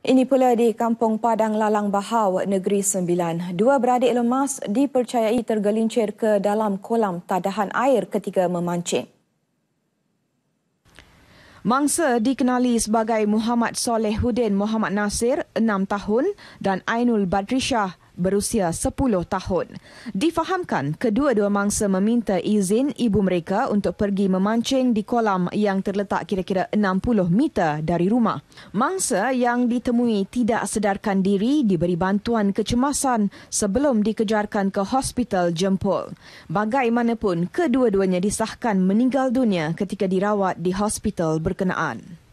Ini pula di Kampung Padang Lalang Bahau, Negeri Sembilan. Dua beradik lemas dipercayai tergelincir ke dalam kolam tadahan air ketika memancing. Mangsa dikenali sebagai Muhammad Soleh Hudin Muhammad Nasir, 6 tahun, dan Ainul Badrishah, berusia 10 tahun. Difahamkan kedua-dua mangsa meminta izin ibu mereka untuk pergi memancing di kolam yang terletak kira-kira 60 meter dari rumah. Mangsa yang ditemui tidak sedarkan diri diberi bantuan kecemasan sebelum dikejarkan ke hospital jempol. Bagaimanapun, kedua-duanya disahkan meninggal dunia ketika dirawat di hospital berkenaan.